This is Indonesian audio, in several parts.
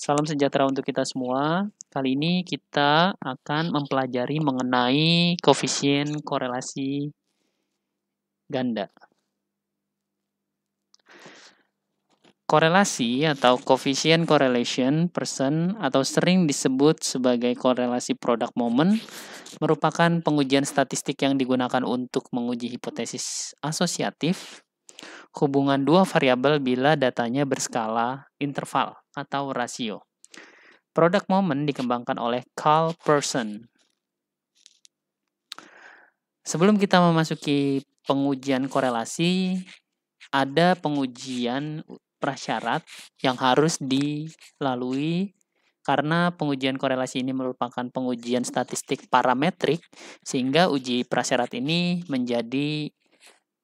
Salam sejahtera untuk kita semua. Kali ini kita akan mempelajari mengenai koefisien korelasi ganda. Korelasi atau koefisien correlation person atau sering disebut sebagai korelasi product moment merupakan pengujian statistik yang digunakan untuk menguji hipotesis asosiatif hubungan dua variabel bila datanya berskala interval atau rasio. Produk momen dikembangkan oleh Carl Person. Sebelum kita memasuki pengujian korelasi, ada pengujian prasyarat yang harus dilalui karena pengujian korelasi ini merupakan pengujian statistik parametrik sehingga uji prasyarat ini menjadi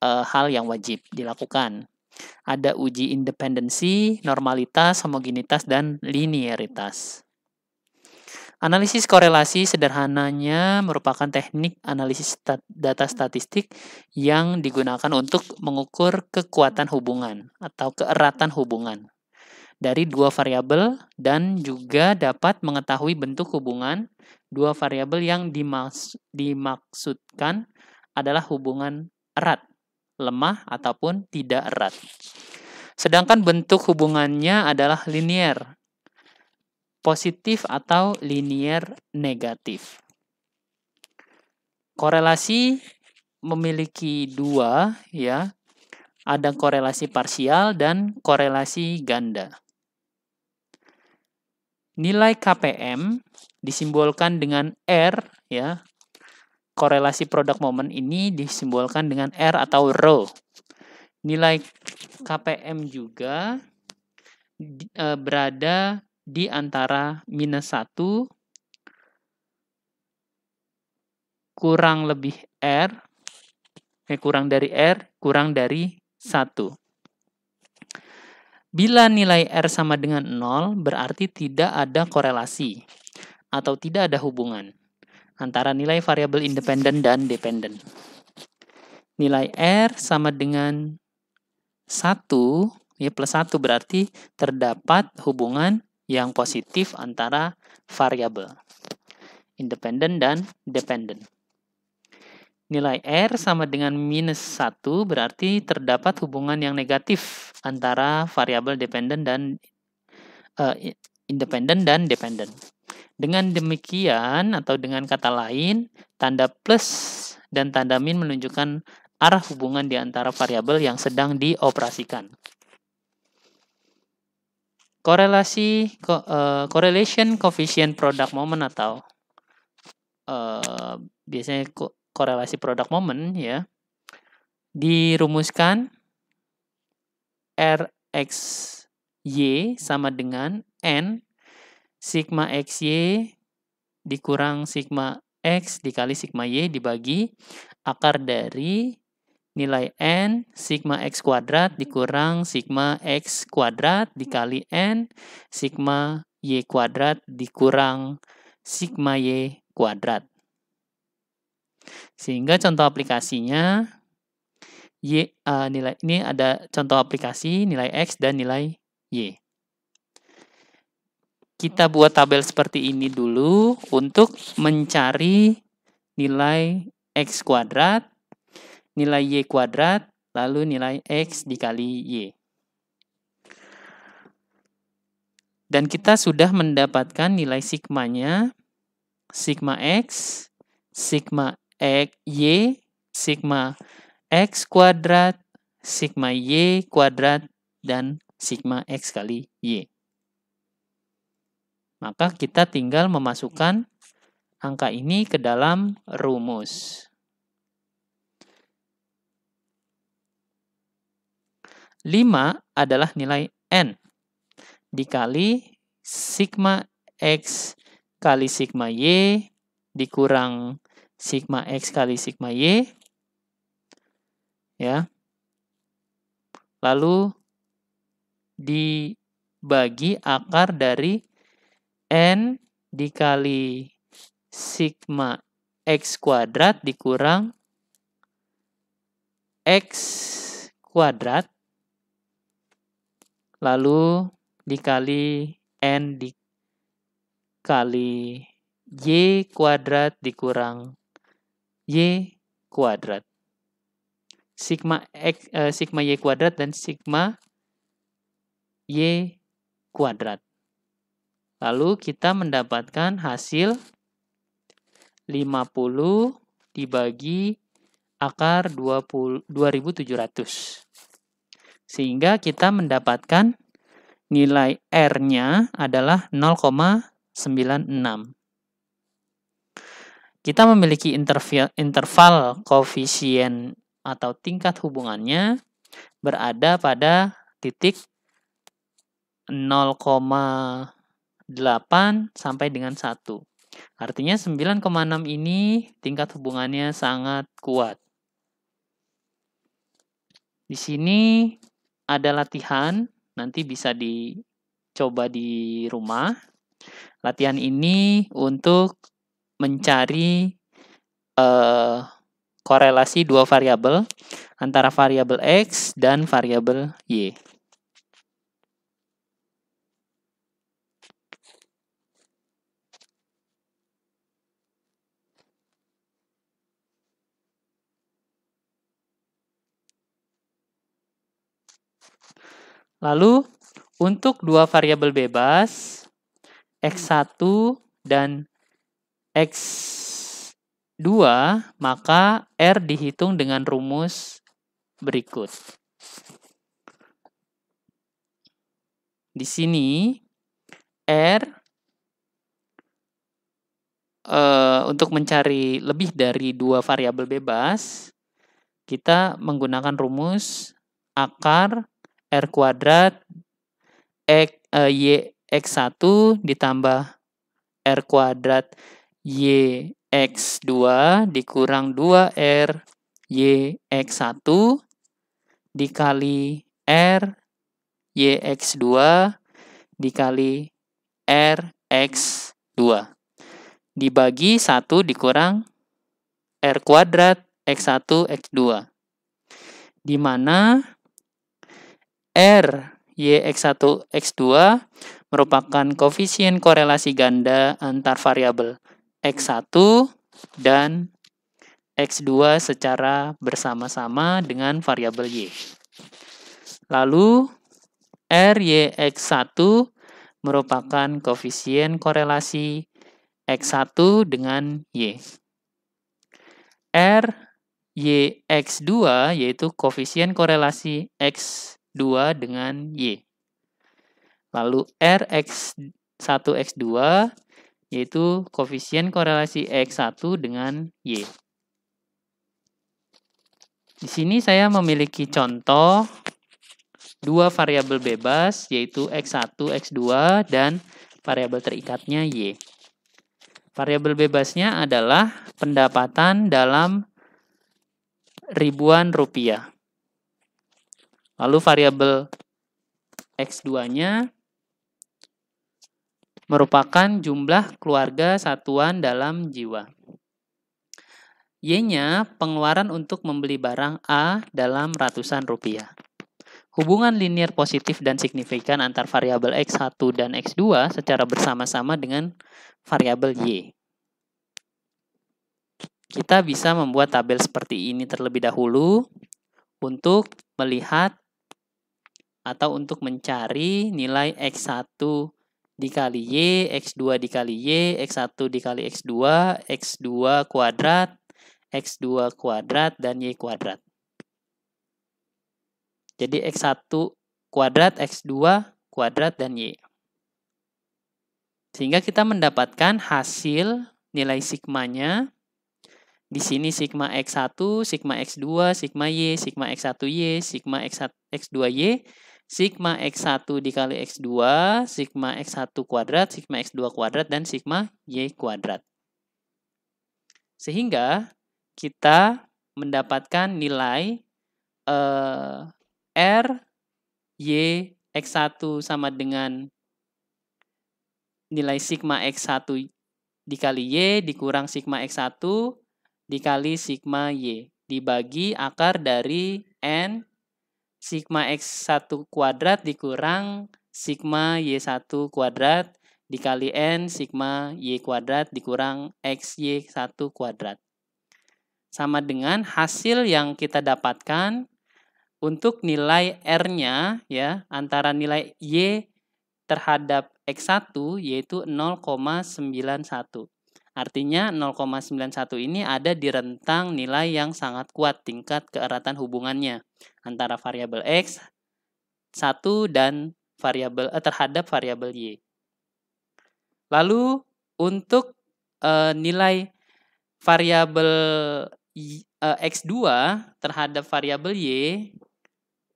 uh, hal yang wajib dilakukan. Ada uji independensi, normalitas, homogenitas, dan linearitas. Analisis korelasi sederhananya merupakan teknik analisis stat data statistik yang digunakan untuk mengukur kekuatan hubungan atau keeratan hubungan dari dua variabel dan juga dapat mengetahui bentuk hubungan dua variabel yang dimaks dimaksudkan adalah hubungan erat lemah, ataupun tidak erat. Sedangkan bentuk hubungannya adalah linier, positif atau linier negatif. Korelasi memiliki dua, ya. Ada korelasi parsial dan korelasi ganda. Nilai KPM disimbolkan dengan R, ya, korelasi produk momen ini disimbolkan dengan R atau row. Nilai KPM juga e, berada di antara minus 1 kurang lebih R, eh, kurang dari R, kurang dari 1. Bila nilai R sama dengan 0, berarti tidak ada korelasi atau tidak ada hubungan antara nilai variabel independen dan dependen. Nilai R sama dengan 1, ya plus 1 berarti terdapat hubungan yang positif antara variabel independen dan dependen. Nilai R sama dengan minus 1 berarti terdapat hubungan yang negatif antara variabel dependen dan uh, independen dan dependen. Dengan demikian atau dengan kata lain, tanda plus dan tanda min menunjukkan arah hubungan di antara variabel yang sedang dioperasikan. Korelasi ko, uh, correlation coefficient product moment atau uh, biasanya ko, korelasi product moment ya dirumuskan RXY sama dengan N sigma x y dikurang sigma x dikali sigma y dibagi akar dari nilai n sigma x kuadrat dikurang sigma x kuadrat dikali n sigma y kuadrat dikurang sigma y kuadrat. Sehingga contoh aplikasinya y uh, nilai ini ada contoh aplikasi nilai x dan nilai y kita buat tabel seperti ini dulu untuk mencari nilai x kuadrat, nilai y kuadrat, lalu nilai x dikali y. Dan kita sudah mendapatkan nilai sigmanya, sigma x, sigma x, e-, y, sigma x kuadrat, sigma y kuadrat, dan sigma x kali y. Maka kita tinggal memasukkan angka ini ke dalam rumus. Lima adalah nilai N dikali sigma X kali sigma Y dikurang sigma X kali sigma Y. Ya. Lalu dibagi akar dari N dikali sigma X kuadrat dikurang X kuadrat lalu dikali N dikali Y kuadrat dikurang Y kuadrat. Sigma, X, eh, sigma Y kuadrat dan sigma Y kuadrat. Lalu kita mendapatkan hasil 50 dibagi akar 20, 2700. Sehingga kita mendapatkan nilai R-nya adalah 0,96. Kita memiliki interval koefisien atau tingkat hubungannya berada pada titik 0, 8 sampai dengan 1. Artinya 9,6 ini tingkat hubungannya sangat kuat. Di sini ada latihan, nanti bisa dicoba di rumah. Latihan ini untuk mencari uh, korelasi dua variabel antara variabel x dan variabel y. Lalu untuk dua variabel bebas x1 dan x2 maka R dihitung dengan rumus berikut. Di sini R e, untuk mencari lebih dari dua variabel bebas kita menggunakan rumus akar R kuadrat X, eh, Y X1 ditambah R kuadrat Y X2 dikurang 2R Y X1 dikali R Y X2 dikali R X2 dibagi 1 dikurang R kuadrat X1 X2 di mana R Y X1 X2 merupakan koefisien korelasi ganda antar variabel X1 dan X2 secara bersama-sama dengan variabel Y. Lalu R Y X1 merupakan koefisien korelasi X1 dengan Y. R Y X2 yaitu koefisien korelasi X 2 dengan Y. Lalu Rx1x2 yaitu koefisien korelasi X1 dengan Y. Di sini saya memiliki contoh dua variabel bebas yaitu X1, X2 dan variabel terikatnya Y. Variabel bebasnya adalah pendapatan dalam ribuan rupiah. Lalu variabel X2-nya merupakan jumlah keluarga satuan dalam jiwa. Y-nya pengeluaran untuk membeli barang A dalam ratusan rupiah. Hubungan linear positif dan signifikan antar variabel X1 dan X2 secara bersama-sama dengan variabel Y. Kita bisa membuat tabel seperti ini terlebih dahulu untuk melihat atau untuk mencari nilai X1 dikali Y, X2 dikali Y, X1 dikali X2, X2 kuadrat, X2 kuadrat, dan Y kuadrat. Jadi X1 kuadrat, X2 kuadrat, dan Y. Sehingga kita mendapatkan hasil nilai sigmanya. Di sini sigma X1, sigma X2, sigma Y, sigma X1Y, sigma x x X2Y, sigma X1 dikali X2, sigma X1 kuadrat, sigma X2 kuadrat, dan sigma Y kuadrat. Sehingga kita mendapatkan nilai eh, R, Y, X1 sama dengan nilai sigma X1 dikali Y dikurang sigma X1 dikali sigma Y dibagi akar dari N sigma X1 kuadrat dikurang sigma Y1 kuadrat dikali N sigma Y kuadrat dikurang XY1 kuadrat. Sama dengan hasil yang kita dapatkan untuk nilai R-nya ya antara nilai Y terhadap X1 yaitu 0,91. Artinya 0,91 ini ada di rentang nilai yang sangat kuat tingkat keeratan hubungannya antara variabel x satu dan variabel eh, terhadap variabel y. Lalu untuk eh, nilai variabel eh, x2 terhadap variabel y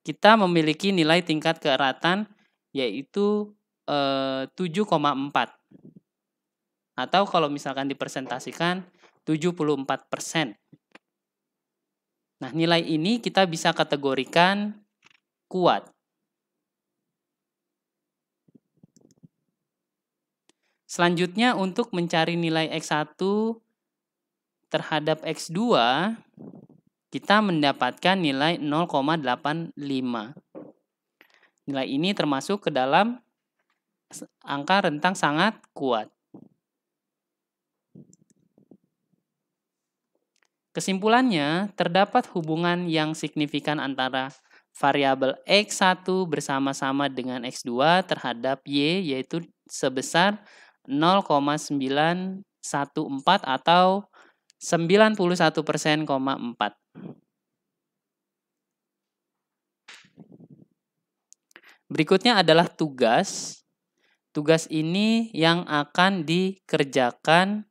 kita memiliki nilai tingkat keeratan yaitu eh, 7,4 atau kalau misalkan dipresentasikan 74 persen Nah, nilai ini kita bisa kategorikan kuat. Selanjutnya untuk mencari nilai X1 terhadap X2, kita mendapatkan nilai 0,85. Nilai ini termasuk ke dalam angka rentang sangat kuat. Kesimpulannya, terdapat hubungan yang signifikan antara variabel X1 bersama-sama dengan X2 terhadap Y yaitu sebesar 0,914 atau 91,4. Berikutnya adalah tugas. Tugas ini yang akan dikerjakan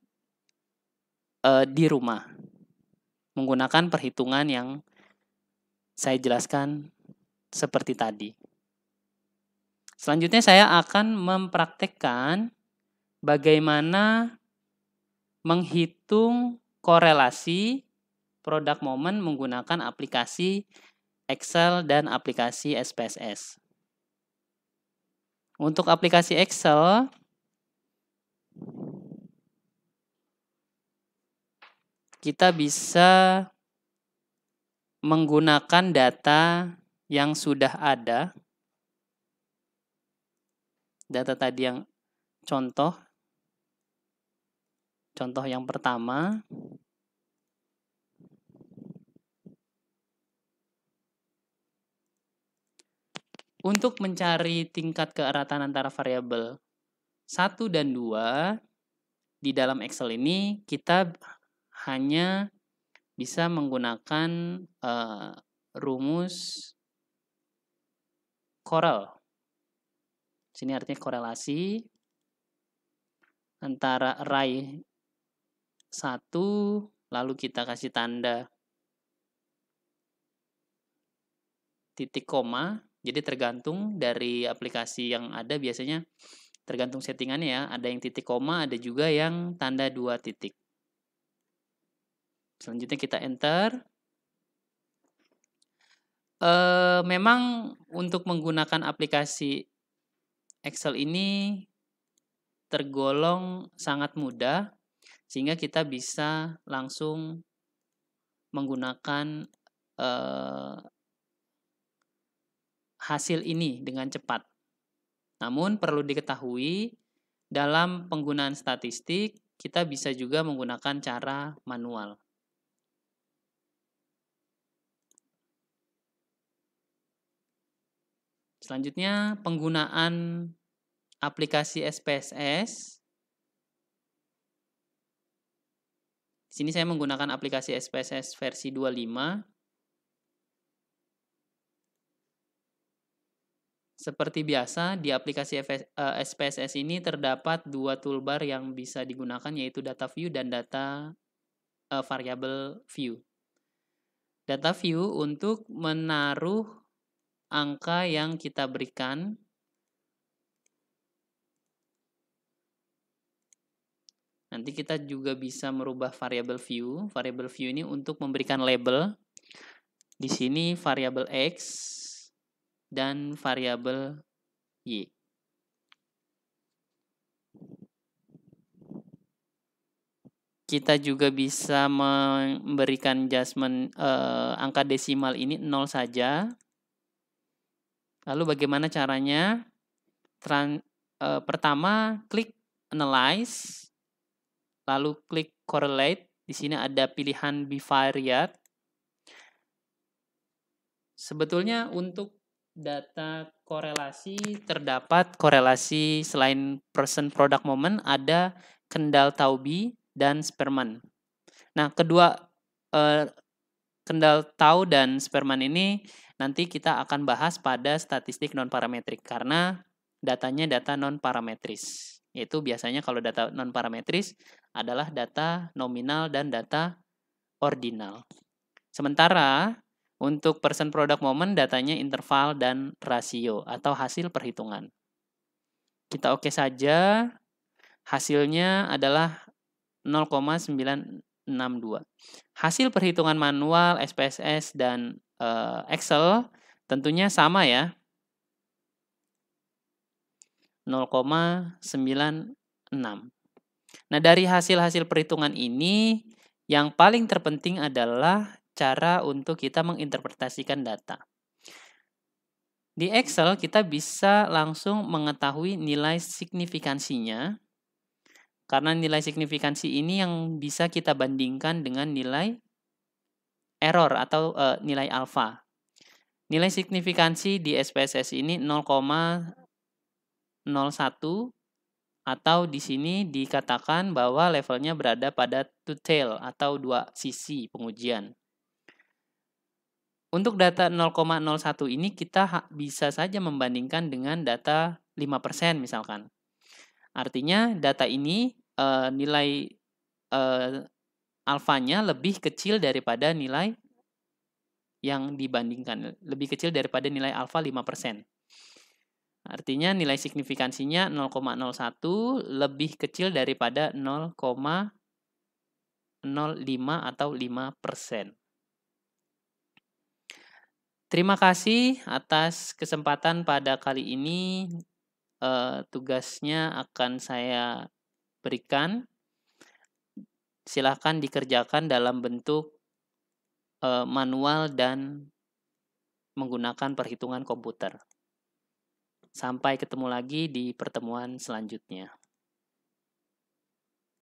e, di rumah menggunakan perhitungan yang saya jelaskan seperti tadi. Selanjutnya saya akan mempraktekkan bagaimana menghitung korelasi produk momen menggunakan aplikasi Excel dan aplikasi SPSS. Untuk aplikasi Excel, kita bisa menggunakan data yang sudah ada. Data tadi yang contoh contoh yang pertama untuk mencari tingkat keeratan antara variabel 1 dan 2 di dalam Excel ini kita hanya bisa menggunakan uh, rumus korel. Sini artinya korelasi antara rai satu lalu kita kasih tanda titik koma. Jadi tergantung dari aplikasi yang ada biasanya tergantung settingannya ya. Ada yang titik koma, ada juga yang tanda dua titik. Selanjutnya kita enter. E, memang untuk menggunakan aplikasi Excel ini tergolong sangat mudah sehingga kita bisa langsung menggunakan e, hasil ini dengan cepat. Namun perlu diketahui dalam penggunaan statistik kita bisa juga menggunakan cara manual. Selanjutnya penggunaan aplikasi SPSS. Di sini saya menggunakan aplikasi SPSS versi 25. Seperti biasa, di aplikasi SPSS eh, ini terdapat dua toolbar yang bisa digunakan yaitu data view dan data eh, variable view. Data view untuk menaruh angka yang kita berikan Nanti kita juga bisa merubah variabel view. Variabel view ini untuk memberikan label. Di sini variabel x dan variabel y. Kita juga bisa memberikan adjustment eh, angka desimal ini 0 saja. Lalu bagaimana caranya? Trans, e, eh, pertama, klik analyze, lalu klik correlate. Di sini ada pilihan bivariate. Sebetulnya untuk data korelasi terdapat korelasi selain person product moment ada kendal Taubi dan Sperman. Nah, kedua e, Kendal tau dan Sperman ini nanti kita akan bahas pada statistik non parametrik karena datanya data non parametris. Yaitu biasanya kalau data non parametris adalah data nominal dan data ordinal. Sementara untuk persen Product Moment datanya interval dan rasio atau hasil perhitungan. Kita oke okay saja. Hasilnya adalah 0,62. Hasil perhitungan manual, SPSS, dan uh, Excel tentunya sama ya. 0,96. Nah, dari hasil-hasil perhitungan ini, yang paling terpenting adalah cara untuk kita menginterpretasikan data. Di Excel, kita bisa langsung mengetahui nilai signifikansinya karena nilai signifikansi ini yang bisa kita bandingkan dengan nilai error atau e, nilai alfa. Nilai signifikansi di SPSS ini 0,01 atau di sini dikatakan bahwa levelnya berada pada two tail atau dua sisi pengujian. Untuk data 0,01 ini kita bisa saja membandingkan dengan data 5% misalkan. Artinya data ini uh, nilai uh, alfanya lebih kecil daripada nilai yang dibandingkan, lebih kecil daripada nilai alfa 5%. Artinya nilai signifikansinya 0,01 lebih kecil daripada 0,05 atau 5 Terima kasih atas kesempatan pada kali ini. Eh, tugasnya akan saya berikan, silahkan dikerjakan dalam bentuk e, manual dan menggunakan perhitungan komputer. Sampai ketemu lagi di pertemuan selanjutnya.